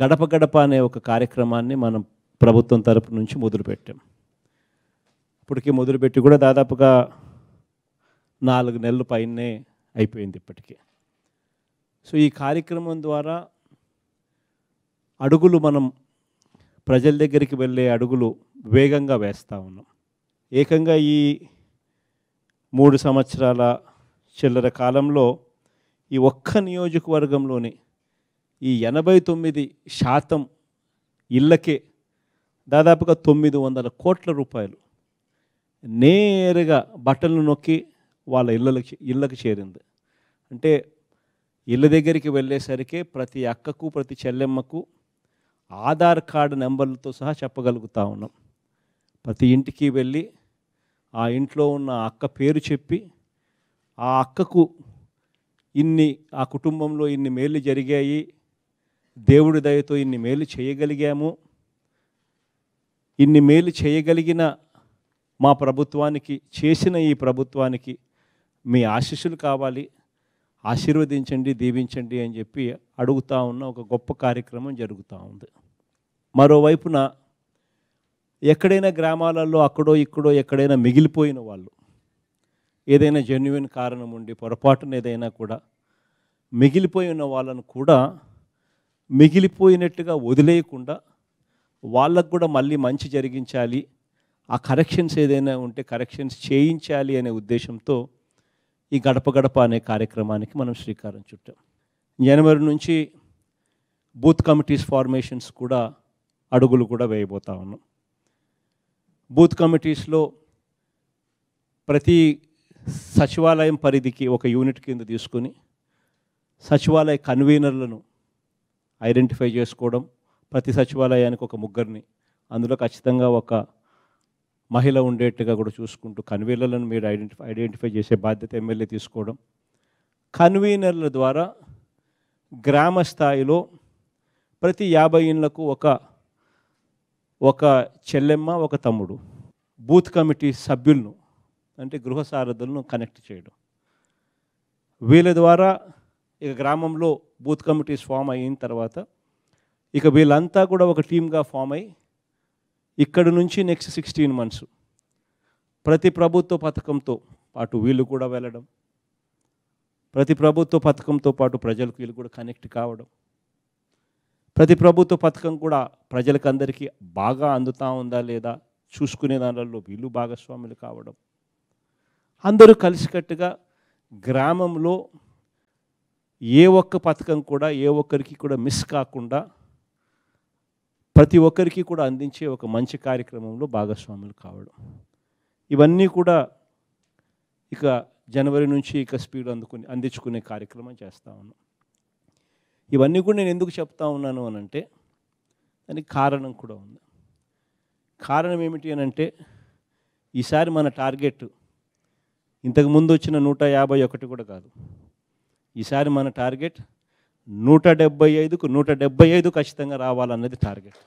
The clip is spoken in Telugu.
గడప గడప అనే ఒక కార్యక్రమాన్ని మనం ప్రభుత్వం తరపు నుంచి మొదలుపెట్టాం ఇప్పటికీ మొదలుపెట్టి కూడా దాదాపుగా నాలుగు నెలల పైనే అయిపోయింది ఇప్పటికీ సో ఈ కార్యక్రమం ద్వారా అడుగులు మనం ప్రజల దగ్గరికి వెళ్ళే అడుగులు వేగంగా వేస్తూ ఉన్నాం ఏకంగా ఈ మూడు సంవత్సరాల చిల్లర కాలంలో ఈ ఒక్క నియోజకవర్గంలోని ఈ ఎనభై తొమ్మిది శాతం ఇళ్ళకే దాదాపుగా తొమ్మిది వందల కోట్ల రూపాయలు నేరుగా బట్టలను నొక్కి వాళ్ళ ఇళ్ళకి ఇళ్ళకి చేరింది అంటే ఇళ్ళ దగ్గరికి వెళ్ళేసరికి ప్రతి అక్కకు ప్రతి చెల్లెమ్మకు ఆధార్ కార్డు నెంబర్లతో సహా చెప్పగలుగుతా ఉన్నాం ప్రతి ఇంటికి వెళ్ళి ఆ ఇంట్లో ఉన్న అక్క పేరు చెప్పి ఆ అక్కకు ఇన్ని ఆ కుటుంబంలో ఇన్ని మేలు జరిగాయి దేవుడి దయతో ఇన్ని మేలు చేయగలిగాము ఇన్ని మేలు చేయగలిగిన మా ప్రభుత్వానికి చేసిన ఈ ప్రభుత్వానికి మీ ఆశీస్సులు కావాలి ఆశీర్వదించండి దీవించండి అని చెప్పి అడుగుతూ ఉన్న ఒక గొప్ప కార్యక్రమం జరుగుతూ ఉంది మరోవైపున ఎక్కడైనా గ్రామాలలో అక్కడో ఇక్కడో ఎక్కడైనా మిగిలిపోయిన వాళ్ళు ఏదైనా జెన్యున్ కారణం ఉండి పొరపాటున ఏదైనా కూడా మిగిలిపోయి ఉన్న వాళ్ళను కూడా మిగిలిపోయినట్టుగా వదిలేయకుండా వాళ్ళకు కూడా మళ్ళీ మంచి జరిగించాలి ఆ కరెక్షన్స్ ఏదైనా ఉంటే కరెక్షన్స్ చేయించాలి అనే ఉద్దేశంతో ఈ గడప గడప అనే కార్యక్రమానికి మనం శ్రీకారం చుట్టాం జనవరి నుంచి బూత్ కమిటీస్ ఫార్మేషన్స్ కూడా అడుగులు కూడా వేయబోతా ఉన్నాం బూత్ కమిటీస్లో ప్రతి సచివాలయం పరిధికి ఒక యూనిట్ కింద తీసుకొని సచివాలయ కన్వీనర్లను ఐడెంటిఫై చేసుకోవడం ప్రతి సచివాలయానికి ఒక ముగ్గురిని అందులో ఖచ్చితంగా ఒక మహిళ ఉండేట్టుగా కూడా చూసుకుంటూ కన్వీనర్లను మీరు ఐడెంటిఫై ఐడెంటిఫై చేసే బాధ్యత ఎమ్మెల్యే తీసుకోవడం కన్వీనర్ల ద్వారా గ్రామ స్థాయిలో ప్రతి యాభై ఇండ్లకు ఒక ఒక చెల్లెమ్మ ఒక తమ్ముడు బూత్ కమిటీ సభ్యులను అంటే గృహ సారథులను కనెక్ట్ చేయడం వీళ్ళ ద్వారా ఇక గ్రామంలో బూత్ కమిటీస్ ఫామ్ అయిన తర్వాత ఇక వీళ్ళంతా కూడా ఒక టీమ్గా ఫామ్ అయ్యి ఇక్కడ నుంచి నెక్స్ట్ సిక్స్టీన్ మంత్స్ ప్రతి ప్రభుత్వ పథకంతో పాటు వీళ్ళు కూడా వెళ్ళడం ప్రతి ప్రభుత్వ పథకంతో పాటు ప్రజలకు వీళ్ళు కూడా కనెక్ట్ కావడం ప్రతి ప్రభుత్వ పథకం కూడా ప్రజలకందరికీ అందరికీ బాగా అందుతా ఉందా లేదా చూసుకునే దానిలో వీళ్ళు భాగస్వాములు కావడం అందరూ కలిసికట్టుగా గ్రామంలో ఏ ఒక్క పథకం కూడా ఏ ఒక్కరికి కూడా మిస్ కాకుండా ప్రతి ఒక్కరికి కూడా అందించే ఒక మంచి కార్యక్రమంలో భాగస్వాములు కావడం ఇవన్నీ కూడా ఇక జనవరి నుంచి ఇక స్పీడ్ అందుకుని అందించుకునే కార్యక్రమం చేస్తూ ఉన్నాం ఇవన్నీ కూడా నేను ఎందుకు చెప్తా ఉన్నాను అని అంటే దానికి కారణం కూడా ఉంది కారణం ఏమిటి అని అంటే ఈసారి మన టార్గెట్ ఇంతకుముందు వచ్చిన నూట యాభై ఒకటి కూడా కాదు ఈసారి మన టార్గెట్ నూట డెబ్బై ఐదుకు నూట డెబ్బై ఐదు ఖచ్చితంగా రావాలన్నది టార్గెట్